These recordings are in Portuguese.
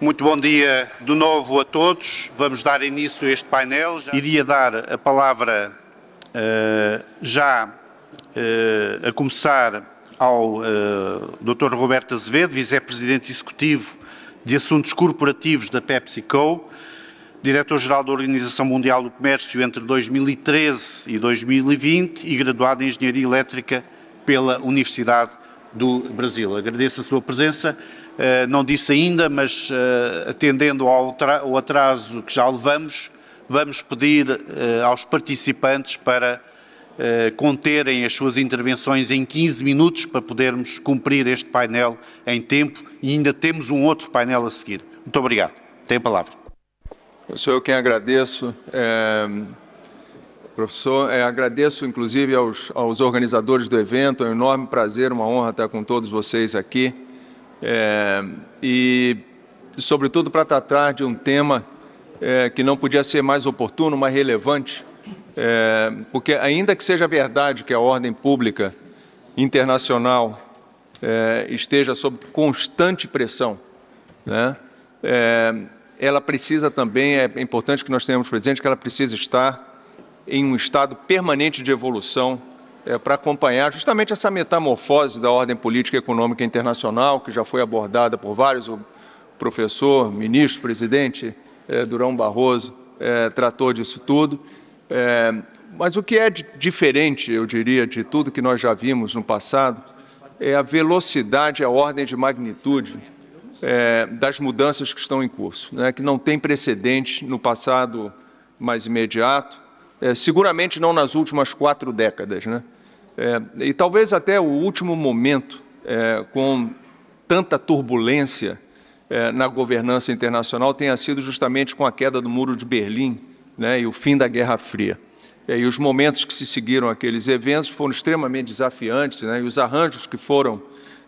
Muito bom dia de novo a todos. Vamos dar início a este painel. Já... Iria dar a palavra uh, já uh, a começar ao uh, eh, Dr. Roberto Azevedo, Vice-Presidente Executivo de Assuntos Corporativos da PepsiCo, Diretor-Geral da Organização Mundial do Comércio entre 2013 e 2020 e graduado em Engenharia Elétrica pela Universidade do Brasil. Agradeço a sua presença eh, não disse ainda, mas eh, atendendo ao atraso que já levamos, vamos pedir eh, aos participantes para conterem as suas intervenções em 15 minutos para podermos cumprir este painel em tempo e ainda temos um outro painel a seguir. Muito obrigado. Tem a palavra. Sou eu quem agradeço, é, professor. É, agradeço, inclusive, aos, aos organizadores do evento. É um enorme prazer, uma honra estar com todos vocês aqui é, e, sobretudo, para tratar de um tema é, que não podia ser mais oportuno, mais relevante, é, porque, ainda que seja verdade que a ordem pública internacional é, esteja sob constante pressão, né, é, ela precisa também, é importante que nós tenhamos presente que ela precisa estar em um estado permanente de evolução é, para acompanhar justamente essa metamorfose da ordem política e econômica internacional, que já foi abordada por vários, o professor, ministro, presidente é, Durão Barroso é, tratou disso tudo. É, mas o que é diferente, eu diria, de tudo que nós já vimos no passado, é a velocidade, a ordem de magnitude é, das mudanças que estão em curso, né, que não tem precedente no passado mais imediato, é, seguramente não nas últimas quatro décadas. Né? É, e talvez até o último momento, é, com tanta turbulência é, na governança internacional, tenha sido justamente com a queda do Muro de Berlim né, e o fim da Guerra Fria. É, e os momentos que se seguiram aqueles eventos foram extremamente desafiantes, né, e os arranjos que foram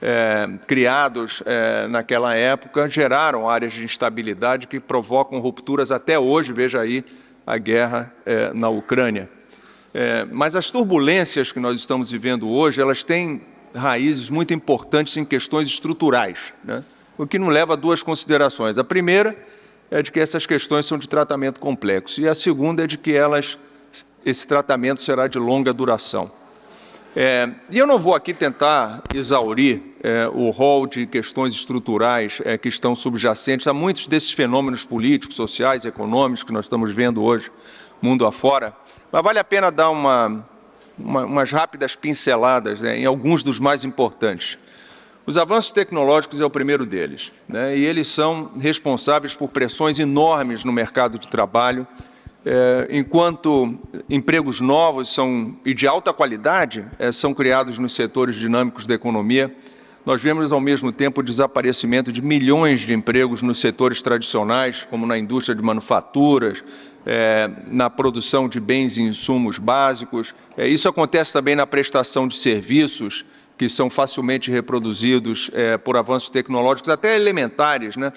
é, criados é, naquela época geraram áreas de instabilidade que provocam rupturas até hoje, veja aí a guerra na Ucrânia. É, mas as turbulências que nós estamos vivendo hoje, elas têm raízes muito importantes em questões estruturais, né? o que nos leva a duas considerações. A primeira é de que essas questões são de tratamento complexo, e a segunda é de que elas, esse tratamento será de longa duração. É, e eu não vou aqui tentar exaurir é, o rol de questões estruturais é, que estão subjacentes a muitos desses fenômenos políticos, sociais, econômicos que nós estamos vendo hoje mundo afora, mas vale a pena dar uma, uma, umas rápidas pinceladas né, em alguns dos mais importantes. Os avanços tecnológicos é o primeiro deles, né, e eles são responsáveis por pressões enormes no mercado de trabalho. É, enquanto empregos novos são, e de alta qualidade é, são criados nos setores dinâmicos da economia, nós vemos ao mesmo tempo o desaparecimento de milhões de empregos nos setores tradicionais, como na indústria de manufaturas, é, na produção de bens e insumos básicos. É, isso acontece também na prestação de serviços, que são facilmente reproduzidos é, por avanços tecnológicos, até elementares. Né?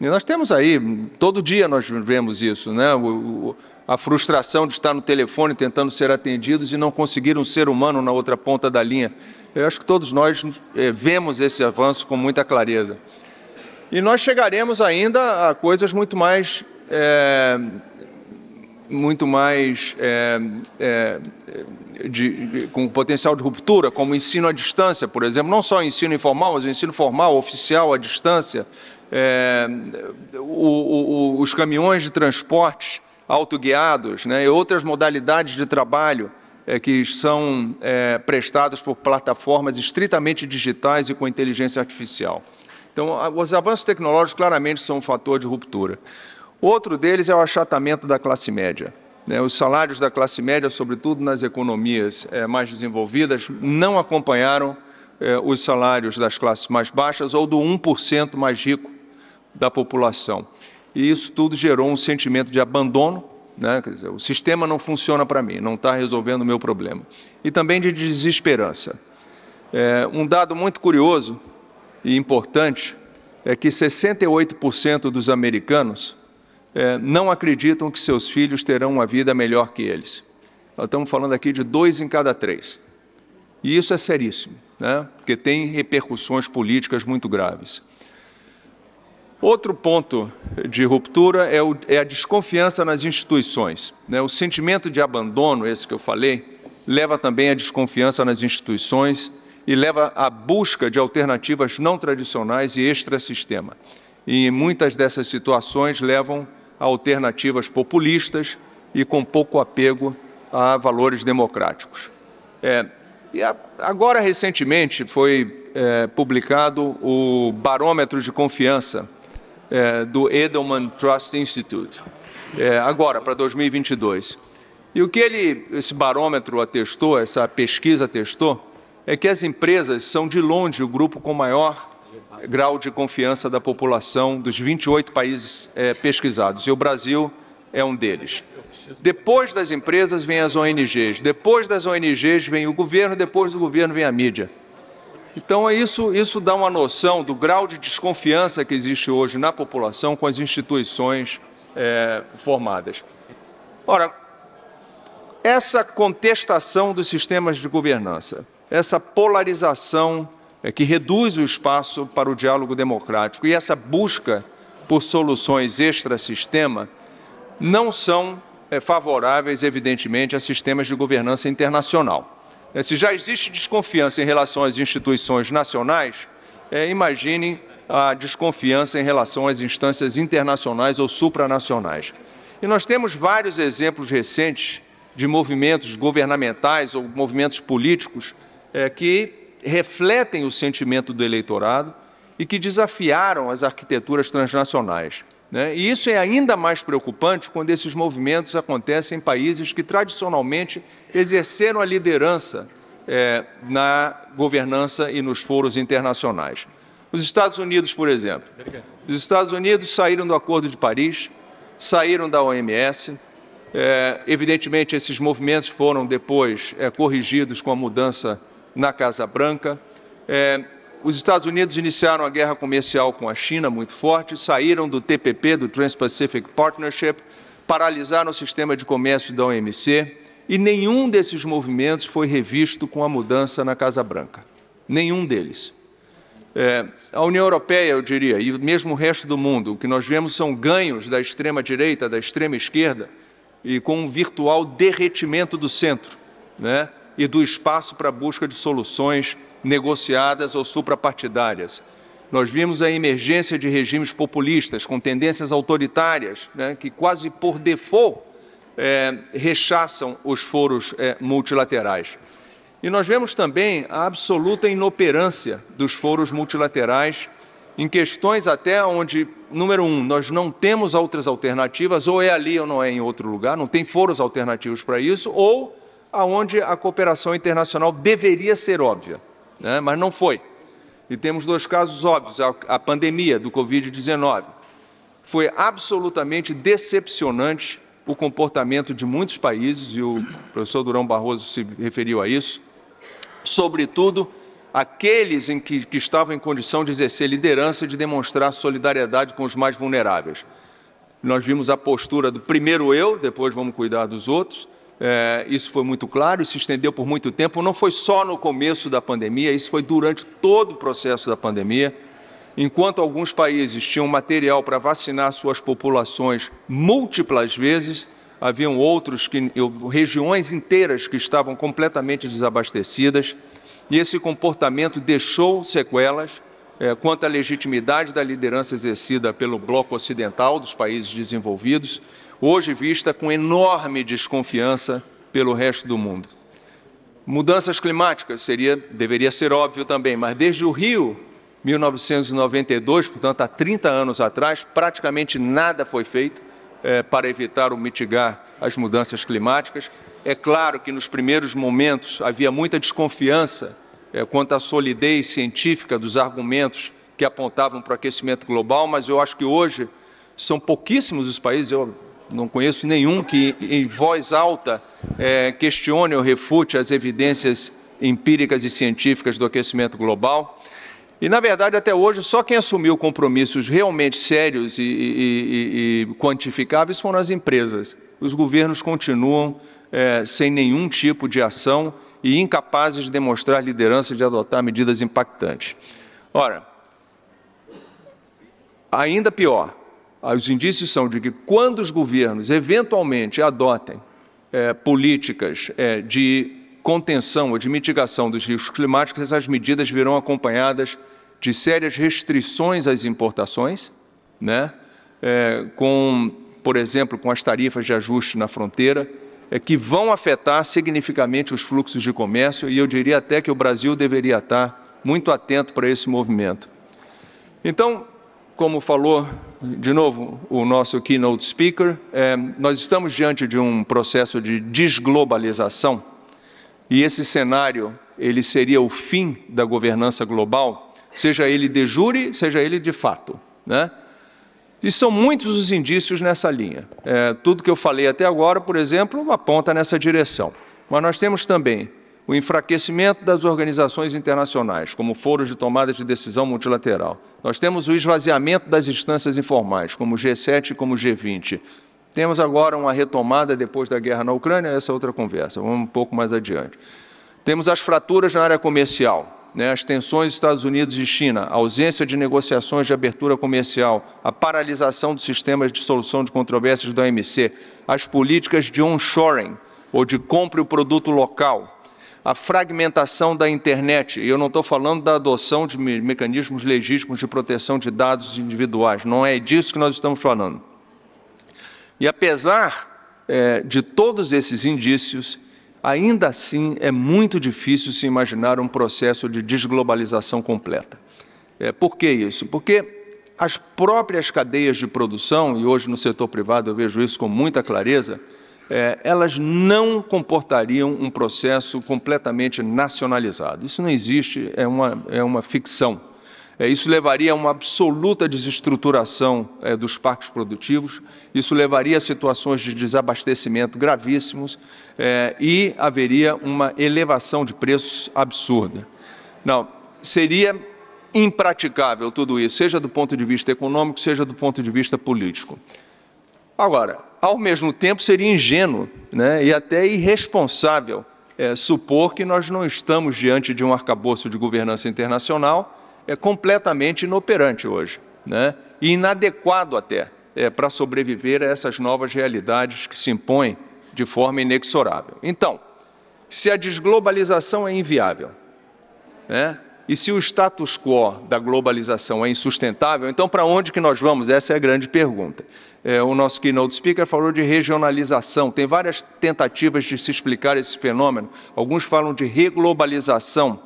E nós temos aí, todo dia nós vemos isso, né? O, o, a frustração de estar no telefone tentando ser atendidos e não conseguir um ser humano na outra ponta da linha. Eu acho que todos nós é, vemos esse avanço com muita clareza. E nós chegaremos ainda a coisas muito mais é, muito mais é, é, de, de, com potencial de ruptura, como ensino à distância, por exemplo, não só ensino informal, mas ensino formal, oficial, à distância, é, o, o, os caminhões de transporte autoguiados né, e outras modalidades de trabalho é, que são é, prestadas por plataformas estritamente digitais e com inteligência artificial. Então, os avanços tecnológicos claramente são um fator de ruptura. Outro deles é o achatamento da classe média. Né? Os salários da classe média, sobretudo nas economias eh, mais desenvolvidas, não acompanharam eh, os salários das classes mais baixas ou do 1% mais rico da população. E isso tudo gerou um sentimento de abandono, né? Dizer, o sistema não funciona para mim, não está resolvendo o meu problema. E também de desesperança. É, um dado muito curioso e importante é que 68% dos americanos é, não acreditam que seus filhos terão uma vida melhor que eles. Nós estamos falando aqui de dois em cada três. E isso é seríssimo, né? porque tem repercussões políticas muito graves. Outro ponto de ruptura é, o, é a desconfiança nas instituições. Né? O sentimento de abandono, esse que eu falei, leva também à desconfiança nas instituições e leva à busca de alternativas não tradicionais e extrasistema. E muitas dessas situações levam alternativas populistas e com pouco apego a valores democráticos. É, e a, agora, recentemente, foi é, publicado o Barômetro de Confiança é, do Edelman Trust Institute, é, agora, para 2022. E o que ele, esse barômetro atestou, essa pesquisa atestou, é que as empresas são de longe o grupo com maior grau de confiança da população dos 28 países é, pesquisados, e o Brasil é um deles. Depois das empresas vêm as ONGs, depois das ONGs vem o governo, depois do governo vem a mídia. Então, é isso, isso dá uma noção do grau de desconfiança que existe hoje na população com as instituições é, formadas. Ora, essa contestação dos sistemas de governança, essa polarização é que reduz o espaço para o diálogo democrático. E essa busca por soluções extra-sistema não são é, favoráveis, evidentemente, a sistemas de governança internacional. É, se já existe desconfiança em relação às instituições nacionais, imagine a desconfiança em relação às instâncias internacionais ou supranacionais. E nós temos vários exemplos recentes de movimentos governamentais ou movimentos políticos que refletem o sentimento do eleitorado e que desafiaram as arquiteturas transnacionais. Né? E isso é ainda mais preocupante quando esses movimentos acontecem em países que tradicionalmente exerceram a liderança é, na governança e nos foros internacionais. Os Estados Unidos, por exemplo. Os Estados Unidos saíram do Acordo de Paris, saíram da OMS. É, evidentemente, esses movimentos foram depois é, corrigidos com a mudança na Casa Branca. É, os Estados Unidos iniciaram a guerra comercial com a China muito forte, saíram do TPP, do Trans-Pacific Partnership, paralisaram o sistema de comércio da OMC e nenhum desses movimentos foi revisto com a mudança na Casa Branca. Nenhum deles. É, a União Europeia, eu diria, e mesmo o resto do mundo, o que nós vemos são ganhos da extrema-direita, da extrema-esquerda, e com um virtual derretimento do centro. Né? e do espaço para a busca de soluções negociadas ou suprapartidárias. Nós vimos a emergência de regimes populistas com tendências autoritárias, né, que quase por default é, rechaçam os foros é, multilaterais. E nós vemos também a absoluta inoperância dos foros multilaterais em questões até onde, número um, nós não temos outras alternativas, ou é ali ou não é em outro lugar, não tem foros alternativos para isso, ou aonde a cooperação internacional deveria ser óbvia, né? mas não foi. E temos dois casos óbvios: a, pandemia do Covid-19. Foi absolutamente decepcionante o comportamento de muitos países, e o professor Durão Barroso se referiu a isso, sobretudo aqueles em que, que estavam em condição de exercer liderança e de demonstrar solidariedade com os mais vulneráveis. Nós vimos a postura do primeiro eu, depois vamos cuidar dos outros, é, isso foi muito claro, se estendeu por muito tempo, não foi só no começo da pandemia, isso foi durante todo o processo da pandemia. Enquanto alguns países tinham material para vacinar suas populações múltiplas vezes, haviam outros que regiões inteiras que estavam completamente desabastecidas, e esse comportamento deixou sequelas é, quanto à legitimidade da liderança exercida pelo bloco ocidental dos países desenvolvidos hoje vista com enorme desconfiança pelo resto do mundo. Mudanças climáticas seria, deveria ser óbvio também, mas desde o Rio, 1992, portanto há 30 anos atrás, praticamente nada foi feito é, para evitar ou mitigar as mudanças climáticas. É claro que nos primeiros momentos havia muita desconfiança é, quanto à solidez científica dos argumentos que apontavam para o aquecimento global, mas eu acho que hoje são pouquíssimos os países, eu não conheço nenhum que em voz alta é, questione ou refute as evidências empíricas e científicas do aquecimento global. E, na verdade, até hoje, só quem assumiu compromissos realmente sérios e, e, e quantificáveis foram as empresas. Os governos continuam é, sem nenhum tipo de ação e incapazes de demonstrar liderança e de adotar medidas impactantes. Ora, ainda pior, os indícios são de que quando os governos eventualmente adotem é, políticas é, de contenção ou de mitigação dos riscos climáticos, essas medidas virão acompanhadas de sérias restrições às importações, né? É, com, por exemplo, com as tarifas de ajuste na fronteira, é, que vão afetar significativamente os fluxos de comércio, e eu diria até que o Brasil deveria estar muito atento para esse movimento. Então, como falou de novo, o nosso keynote speaker, é, nós estamos diante de um processo de desglobalização e esse cenário ele seria o fim da governança global, seja ele de jure, seja ele de fato, né? E são muitos os indícios nessa linha. É, tudo que eu falei até agora, por exemplo, aponta nessa direção. Mas nós temos também o enfraquecimento das organizações internacionais, como foros de tomada de decisão multilateral. Nós temos o esvaziamento das instâncias informais, como o G7 e como o G20. Temos agora uma retomada depois da guerra na Ucrânia, essa é outra conversa, vamos um pouco mais adiante. Temos as fraturas na área comercial, né, as tensões Estados Unidos e China, a ausência de negociações de abertura comercial, a paralisação dos sistemas de solução de controvérsias da OMC, as políticas de onshoring, ou de compre o produto local, a fragmentação da internet, e eu não estou falando da adoção de mecanismos legítimos de proteção de dados individuais, não é disso que nós estamos falando. E apesar é, de todos esses indícios, ainda assim é muito difícil se imaginar um processo de desglobalização completa. É, por que isso? Porque as próprias cadeias de produção, e hoje no setor privado eu vejo isso com muita clareza, é, elas não comportariam um processo completamente nacionalizado. Isso não existe, é uma, é uma ficção. É, isso levaria a uma absoluta desestruturação é, dos parques produtivos, isso levaria a situações de desabastecimento gravíssimos e haveria uma elevação de preços absurda. Não, seria impraticável tudo isso, seja do ponto de vista econômico, seja do ponto de vista político. Agora, ao mesmo tempo, seria ingênuo né, e até irresponsável é, supor que nós não estamos diante de um arcabouço de governança internacional é, completamente inoperante hoje, né, e inadequado até é, para sobreviver a essas novas realidades que se impõem de forma inexorável. Então, se a desglobalização é inviável, né, e se o status quo da globalização é insustentável, então para onde que nós vamos? Essa é a grande pergunta. É, o nosso keynote speaker falou de regionalização. Tem várias tentativas de se explicar esse fenômeno. Alguns falam de reglobalização.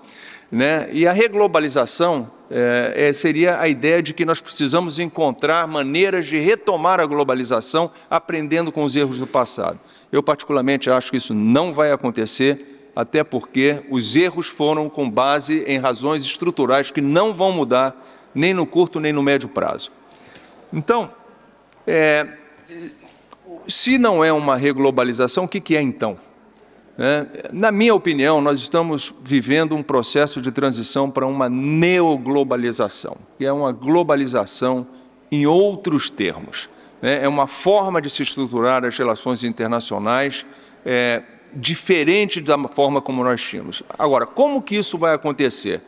Né? E a reglobalização é, é seria a ideia de que nós precisamos encontrar maneiras de retomar a globalização aprendendo com os erros do passado. Eu, particularmente, acho que isso não vai acontecer até porque os erros foram com base em razões estruturais que não vão mudar nem no curto nem no médio prazo. Então, é, se não é uma reglobalização, o que, que é então? É, na minha opinião, nós estamos vivendo um processo de transição para uma neoglobalização, que é uma globalização em outros termos. É, é uma forma de se estruturar as relações internacionais é, diferente da forma como nós tínhamos. Agora, como que isso vai acontecer?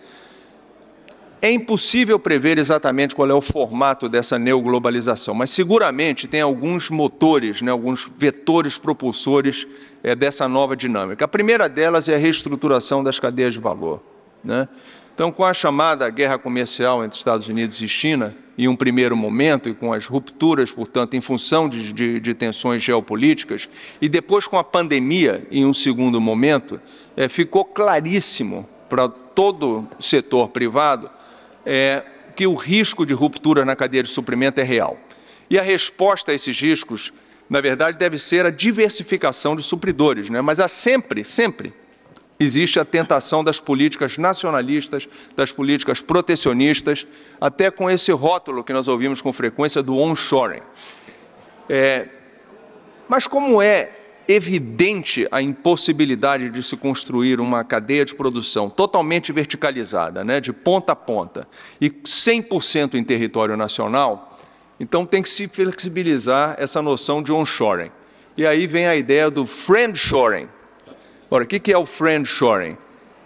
É impossível prever exatamente qual é o formato dessa neoglobalização, mas seguramente tem alguns motores, né, alguns vetores propulsores é, dessa nova dinâmica. A primeira delas é a reestruturação das cadeias de valor. Né? Então, com a chamada guerra comercial entre Estados Unidos e China, em um primeiro momento, e com as rupturas, portanto, em função de, de, de tensões geopolíticas, e depois com a pandemia, em um segundo momento, é, ficou claríssimo para todo o setor privado é, que o risco de ruptura na cadeia de suprimento é real. E a resposta a esses riscos, na verdade, deve ser a diversificação de supridores, né? mas há sempre, sempre, existe a tentação das políticas nacionalistas, das políticas protecionistas, até com esse rótulo que nós ouvimos com frequência do onshoring. É, mas como é evidente a impossibilidade de se construir uma cadeia de produção totalmente verticalizada, né, de ponta a ponta, e 100% em território nacional, então tem que se flexibilizar essa noção de onshoring. E aí vem a ideia do friendshoring, Ora, o que é o friendshoring?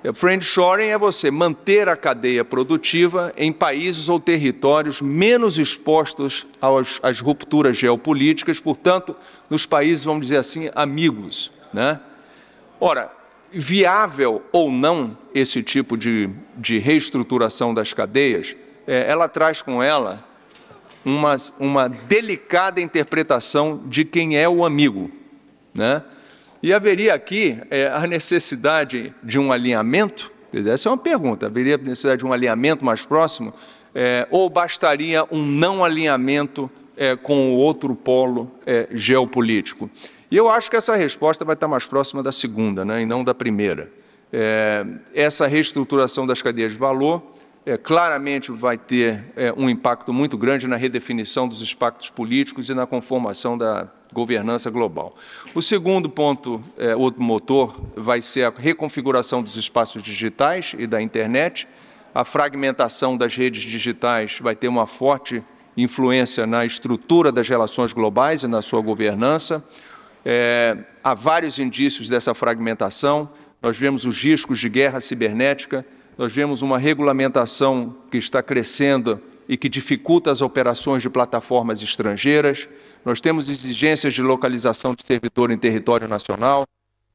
O é, friendshoring é você manter a cadeia produtiva em países ou territórios menos expostos aos, às rupturas geopolíticas, portanto, nos países, vamos dizer assim, amigos. Né? Ora, viável ou não esse tipo de, de reestruturação das cadeias, é, ela traz com ela uma, uma delicada interpretação de quem é o amigo. Né? E haveria aqui é, a necessidade de um alinhamento? Essa é uma pergunta. Haveria necessidade de um alinhamento mais próximo? É, ou bastaria um não alinhamento é, com o outro polo é, geopolítico? E eu acho que essa resposta vai estar mais próxima da segunda, né, e não da primeira. É, essa reestruturação das cadeias de valor é, claramente vai ter é, um impacto muito grande na redefinição dos impactos políticos e na conformação da governança global. O segundo ponto, é, outro motor, vai ser a reconfiguração dos espaços digitais e da internet. A fragmentação das redes digitais vai ter uma forte influência na estrutura das relações globais e na sua governança. É, há vários indícios dessa fragmentação. Nós vemos os riscos de guerra cibernética nós vemos uma regulamentação que está crescendo e que dificulta as operações de plataformas estrangeiras, nós temos exigências de localização de servidor em território nacional,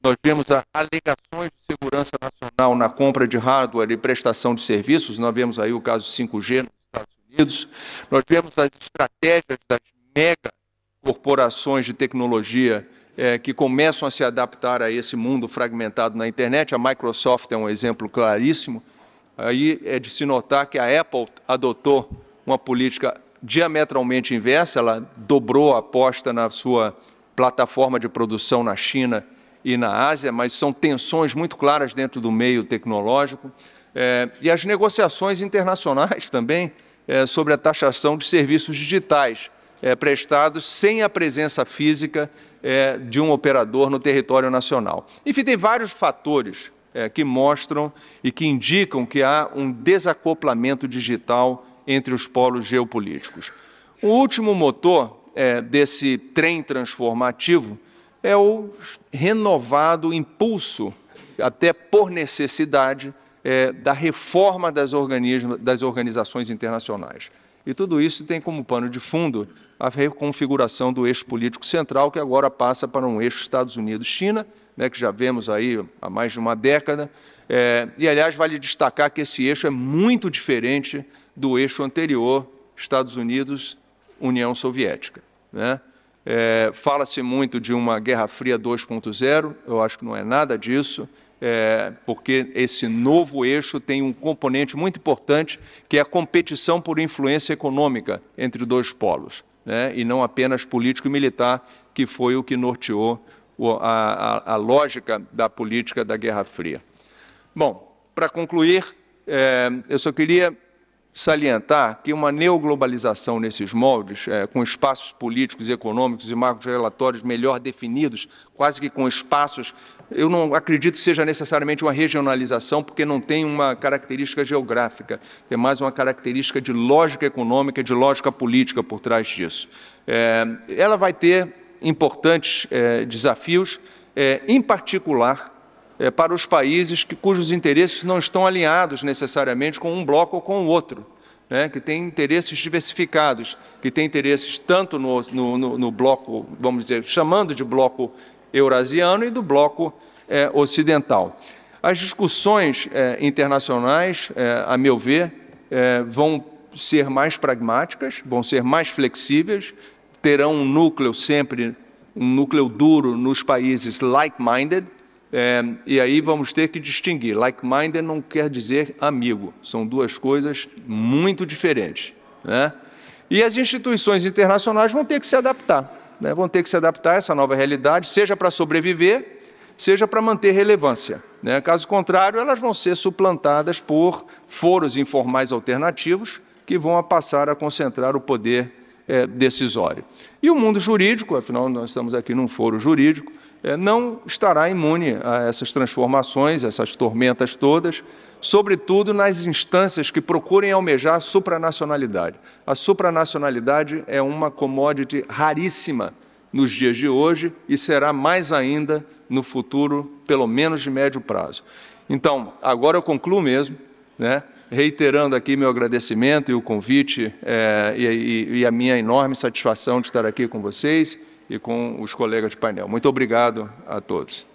nós vemos alegações de segurança nacional na compra de hardware e prestação de serviços, nós vemos aí o caso 5G nos Estados Unidos, nós vemos as estratégias das mega corporações de tecnologia é, que começam a se adaptar a esse mundo fragmentado na internet. A Microsoft é um exemplo claríssimo. Aí é de se notar que a Apple adotou uma política diametralmente inversa, ela dobrou a aposta na sua plataforma de produção na China e na Ásia, mas são tensões muito claras dentro do meio tecnológico. É, e as negociações internacionais também é, sobre a taxação de serviços digitais é, prestados sem a presença física é, de um operador no território nacional. Enfim, tem vários fatores é, que mostram e que indicam que há um desacoplamento digital entre os polos geopolíticos. O último motor é, desse trem transformativo é o renovado impulso, até por necessidade, é, da reforma das, das organizações internacionais. E tudo isso tem como pano de fundo a reconfiguração do eixo político central, que agora passa para um eixo Estados Unidos-China, né, que já vemos aí há mais de uma década. É, e, aliás, vale destacar que esse eixo é muito diferente do eixo anterior, Estados Unidos, União Soviética. Né? É, Fala-se muito de uma Guerra Fria 2.0, eu acho que não é nada disso, é, porque esse novo eixo tem um componente muito importante, que é a competição por influência econômica entre dois polos, né? e não apenas político e militar, que foi o que norteou a, a lógica da política da Guerra Fria. Bom, para concluir, é, eu só queria salientar que uma neoglobalização nesses moldes, é, com espaços políticos, econômicos e marcos relatórios melhor definidos, quase que com espaços, eu não acredito que seja necessariamente uma regionalização, porque não tem uma característica geográfica, tem mais uma característica de lógica econômica, de lógica política por trás disso. É, ela vai ter importantes é, desafios, é, em particular é, para os países que, cujos interesses não estão alinhados necessariamente com um bloco ou com o outro, né, que têm interesses diversificados, que têm interesses tanto no, no, no, bloco, vamos dizer, chamando de bloco eurasiano e do bloco ocidental. As discussões internacionais, a meu ver, vão ser mais pragmáticas, vão ser mais flexíveis, terão um núcleo sempre, um núcleo duro nos países like-minded, é, e aí vamos ter que distinguir. Like-minded não quer dizer amigo, são duas coisas muito diferentes. Né? E as instituições internacionais vão ter que se adaptar, né? vão ter que se adaptar a essa nova realidade, seja para sobreviver, seja para manter relevância. Né? Caso contrário, elas vão ser suplantadas por foros informais alternativos que vão passar a concentrar o poder é, decisório. E o mundo jurídico, afinal, nós estamos aqui num foro jurídico, é, não estará imune a essas transformações, essas tormentas todas, sobretudo nas instâncias que procurem almejar a supranacionalidade. A supranacionalidade é uma commodity raríssima nos dias de hoje e será mais ainda no futuro, pelo menos de médio prazo. Então, agora eu concluo mesmo, né? reiterando aqui meu agradecimento e o convite é, e, e a minha enorme satisfação de estar aqui com vocês e com os colegas de painel. Muito obrigado a todos.